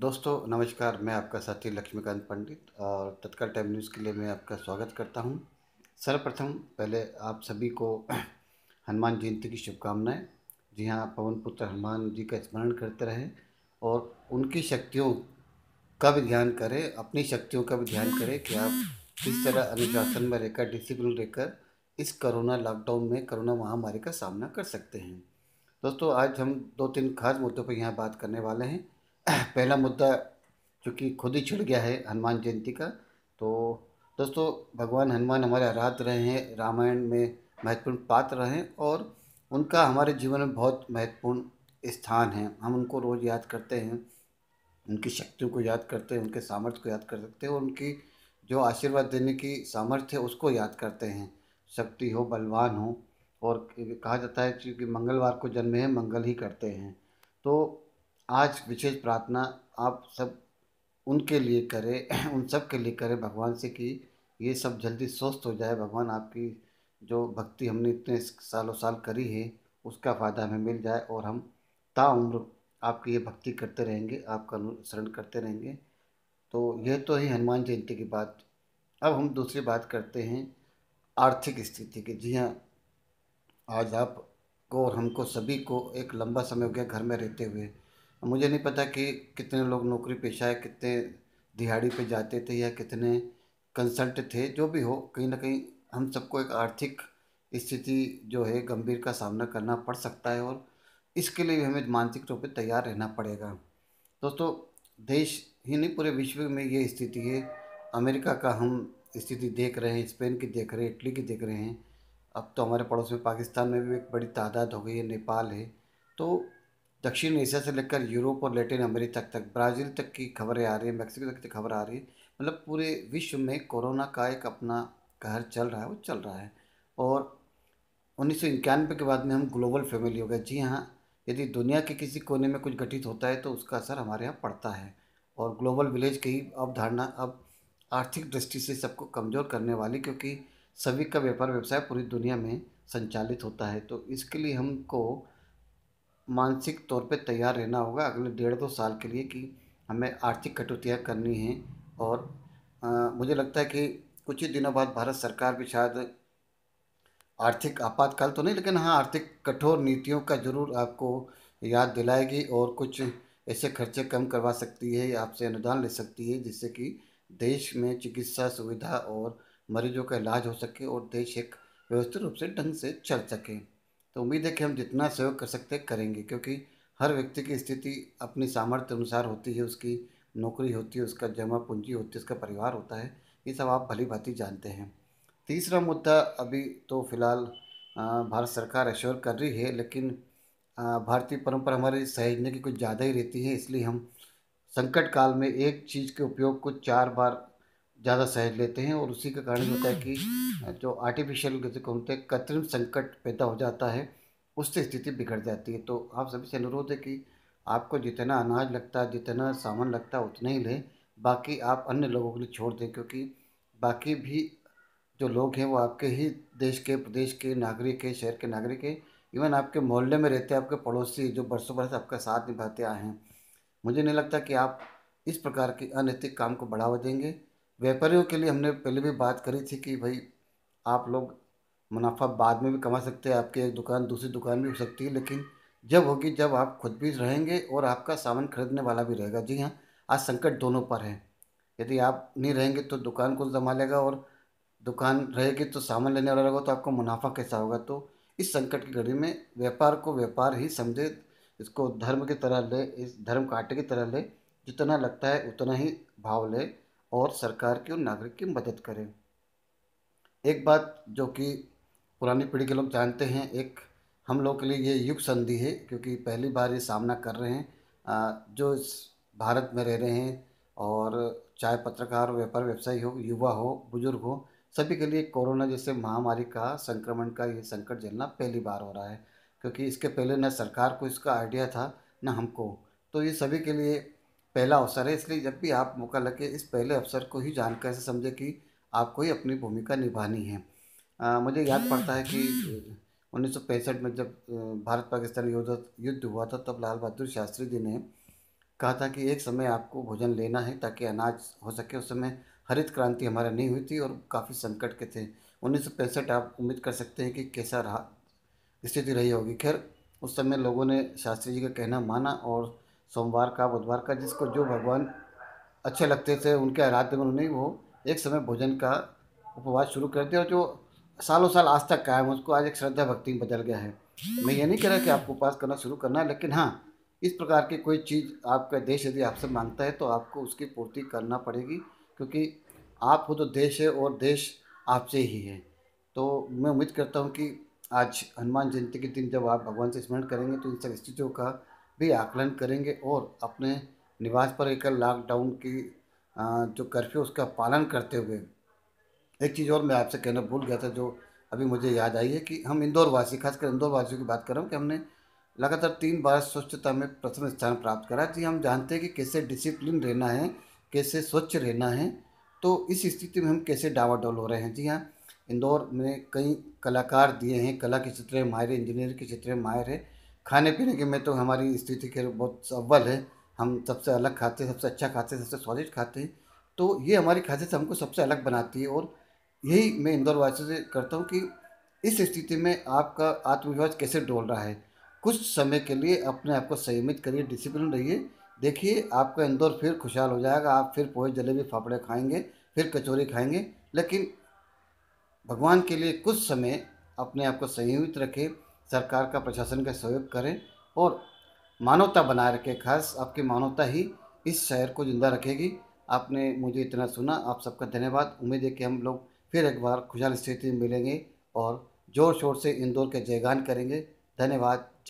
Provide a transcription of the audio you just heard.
दोस्तों नमस्कार मैं आपका साथी लक्ष्मीकांत पंडित और तत्काल टाइम न्यूज़ के लिए मैं आपका स्वागत करता हूं सर्वप्रथम पहले आप सभी को हनुमान जयंती की शुभकामनाएं जी हाँ पवन पुत्र हनुमान जी का स्मरण करते रहें और उनकी शक्तियों का भी ध्यान करें अपनी शक्तियों का भी ध्यान करें कि आप किस तरह अनुशासन में रहकर डिसिप्लिन रहकर इस करोना लॉकडाउन में करोना महामारी का सामना कर सकते हैं दोस्तों आज हम दो तीन खास मुद्दों पर यहाँ बात करने वाले हैं पहला मुद्दा चूँकि खुद ही छिड़ गया है हनुमान जयंती का तो दोस्तों भगवान हनुमान हमारे आराध रहे हैं रामायण में महत्वपूर्ण पात्र रहे हैं और उनका हमारे जीवन में बहुत महत्वपूर्ण स्थान है हम उनको रोज़ याद करते हैं उनकी शक्तियों को याद करते हैं उनके सामर्थ्य को याद कर सकते हैं और उनकी जो आशीर्वाद देने की सामर्थ्य है उसको याद करते हैं शक्ति हो बलवान हो और कहा जाता है क्योंकि मंगलवार को जन्म है मंगल ही करते हैं तो आज विशेष प्रार्थना आप सब उनके लिए करें उन सब के लिए करें भगवान से कि ये सब जल्दी स्वस्थ हो जाए भगवान आपकी जो भक्ति हमने इतने सालों साल करी है उसका फ़ायदा हमें मिल जाए और हम ताउम्र आपकी ये भक्ति करते रहेंगे आपका अनुसरण करते रहेंगे तो यह तो ही हनुमान जयंती की बात अब हम दूसरी बात करते हैं आर्थिक स्थिति की जी हाँ आज आप को और हमको सभी को एक लंबा समय हो गया घर में रहते हुए मुझे नहीं पता कि कितने लोग नौकरी पेशा है कितने दिहाड़ी पे जाते थे या कितने कंसल्ट थे जो भी हो कहीं ना कहीं हम सबको एक आर्थिक स्थिति जो है गंभीर का सामना करना पड़ सकता है और इसके लिए भी हमें मानसिक रूप से तैयार रहना पड़ेगा दोस्तों देश ही नहीं पूरे विश्व में ये स्थिति है अमेरिका का हम स्थिति देख रहे हैं स्पेन की देख रहे हैं इटली की देख रहे हैं अब तो हमारे पड़ोस में पाकिस्तान में भी एक बड़ी तादाद हो गई है नेपाल है तो दक्षिण एशिया से लेकर यूरोप और लेटिन अमेरिका तक तक ब्राज़ील तक की खबरें आ रही है मैक्सिको तक की खबर आ रही है मतलब पूरे विश्व में कोरोना का एक अपना कहर चल रहा है वो चल रहा है और उन्नीस के बाद में हम ग्लोबल फैमिली हो गए जी हाँ यदि दुनिया के किसी कोने में कुछ गठित होता है तो उसका असर हमारे यहाँ पड़ता है और ग्लोबल विलेज की अवधारणा अब आर्थिक दृष्टि से सबको कमज़ोर करने वाली क्योंकि सभी का व्यापार व्यवसाय पूरी दुनिया में संचालित होता है तो इसके लिए हमको मानसिक तौर पे तैयार रहना होगा अगले डेढ़ दो साल के लिए कि हमें आर्थिक कटौतियाँ करनी हैं और आ, मुझे लगता है कि कुछ ही दिनों बाद भारत सरकार भी शायद आर्थिक आपातकाल तो नहीं लेकिन हाँ आर्थिक कठोर नीतियों का जरूर आपको याद दिलाएगी और कुछ ऐसे खर्चे कम करवा सकती है आपसे अनुदान ले सकती है जिससे कि देश में चिकित्सा सुविधा और मरीजों का इलाज हो सके और देश एक व्यवस्थित रूप से ढंग से चल सके तो उम्मीद है कि हम जितना सहयोग कर सकते करेंगे क्योंकि हर व्यक्ति की स्थिति अपनी सामर्थ्य अनुसार होती है उसकी नौकरी होती है उसका जमा पूंजी होती है उसका परिवार होता है ये सब आप भली भांति जानते हैं तीसरा मुद्दा अभी तो फिलहाल भारत सरकार एश्योर कर रही है लेकिन भारतीय परंपरा हमारी सहेजने की कुछ ज़्यादा ही रहती है इसलिए हम संकट काल में एक चीज़ के उपयोग को चार बार ज़्यादा सहज लेते हैं और उसी के कारण होता है कि हम्म। जो आर्टिफिशियल जिसको होते हैं कृत्रिम संकट पैदा हो जाता है उससे स्थिति बिगड़ जाती है तो आप सभी से अनुरोध है कि आपको जितना अनाज लगता है जितना सामान लगता है उतना ही लें बाकी आप अन्य लोगों के लिए छोड़ दें क्योंकि बाकी भी जो लोग हैं वो आपके ही देश के प्रदेश के नागरिक हैं शहर के नागरिक हैं इवन आपके मोहल्ले में रहते आपके पड़ोसी जो बरसों बरस आपका साथ निभाते आए हैं मुझे नहीं लगता कि आप इस प्रकार के अनैतिक काम को बढ़ावा देंगे व्यापारियों के लिए हमने पहले भी बात करी थी कि भाई आप लोग मुनाफा बाद में भी कमा सकते हैं आपकी एक दुकान दूसरी दुकान भी हो सकती है लेकिन जब होगी जब आप खुद भी रहेंगे और आपका सामान खरीदने वाला भी रहेगा जी हाँ आज संकट दोनों पर है यदि आप नहीं रहेंगे तो दुकान को जमा लेगा और दुकान रहेगी तो सामान लेने वाला रहेगा तो आपको मुनाफा कैसा होगा तो इस संकट की घड़ी में व्यापार को व्यापार ही समझे इसको धर्म की तरह ले इस धर्म कांटे की तरह ले जितना लगता है उतना ही भाव ले और सरकार की और नागरिक की मदद करें एक बात जो कि पुरानी पीढ़ी के लोग जानते हैं एक हम लोग के लिए ये युग संधि है क्योंकि पहली बार ये सामना कर रहे हैं जो इस भारत में रह रहे हैं और चाहे पत्रकार व्यापार व्यवसायी हो युवा हो बुजुर्ग हो सभी के लिए कोरोना जैसे महामारी का संक्रमण का ये संकट झेलना पहली बार हो रहा है क्योंकि इसके पहले न सरकार को इसका आइडिया था न हमको तो ये सभी के लिए पहला अवसर है इसलिए जब भी आप मौका लगे इस पहले अवसर को ही जानकर से समझे कि आपको ही अपनी भूमिका निभानी है आ, मुझे याद पड़ता है कि उन्नीस में जब भारत पाकिस्तान युद्ध युद्ध हुआ था तब लाल बहादुर शास्त्री जी ने कहा था कि एक समय आपको भोजन लेना है ताकि अनाज हो सके उस समय हरित क्रांति हमारा नहीं हुई थी और काफ़ी संकट के थे उन्नीस आप उम्मीद कर सकते हैं कि कैसा रहा स्थिति रही होगी खैर उस समय लोगों ने शास्त्री जी का कहना माना और सोमवार का बुधवार का जिसको जो भगवान अच्छे लगते थे उनके आराध्य में उन्होंने वो एक समय भोजन का उपवास शुरू कर दिया और जो सालों साल आज तक कायम उसको आज एक श्रद्धा भक्ति में बदल गया है मैं ये नहीं कह रहा कि आपको उपवास करना शुरू करना है लेकिन हाँ इस प्रकार की कोई चीज़ आपका देश यदि आपसे मांगता है तो आपको उसकी पूर्ति करना पड़ेगी क्योंकि आप हो तो देश है और देश आपसे ही है तो मैं उम्मीद करता हूँ कि आज हनुमान जयंती के दिन जब आप भगवान से स्मरण करेंगे तो इन सब स्थितियों का भी आकलन करेंगे और अपने निवास पर एक लॉकडाउन की जो कर्फ्यू उसका पालन करते हुए एक चीज़ और मैं आपसे कहना भूल गया था जो अभी मुझे याद आई है कि हम इंदौर वासी खासकर इंदौर वासियों की बात कर रहा हूँ कि हमने लगातार तीन बार स्वच्छता में प्रथम स्थान प्राप्त करा जी हम जानते हैं कि कैसे डिसिप्लिन रहना है कैसे स्वच्छ रहना है तो इस स्थिति में हम कैसे डावाडोल हो रहे हैं जी हाँ इंदौर में कई कलाकार दिए हैं कला के क्षेत्र में माहिर इंजीनियर के क्षेत्र में माहिर है खाने पीने के में तो हमारी स्थिति खैर बहुत अव्वल है हम सबसे अलग खाते हैं सबसे अच्छा खाते हैं सबसे स्वादिष्ट खाते हैं तो ये हमारी खासियत हमको सबसे अलग बनाती है और यही मैं इंदौर वासियों से करता हूँ कि इस स्थिति में आपका आत्मविश्वास कैसे डोल रहा है कुछ समय के लिए अपने आप को संयमित करिए डिसिप्लिन रहिए देखिए आपका इंदौर फिर खुशहाल हो जाएगा आप फिर पोहे जलेबी फाफड़े खाएंगे फिर कचौरी खाएंगे लेकिन भगवान के लिए कुछ समय अपने आप को संयमित रखें सरकार का प्रशासन का सहयोग करें और मानवता बनाए रखें खास आपकी मानवता ही इस शहर को जिंदा रखेगी आपने मुझे इतना सुना आप सबका धन्यवाद उम्मीद है कि हम लोग फिर एक बार खुशहाल स्थिति में मिलेंगे और ज़ोर शोर से इंदौर के जयगान करेंगे धन्यवाद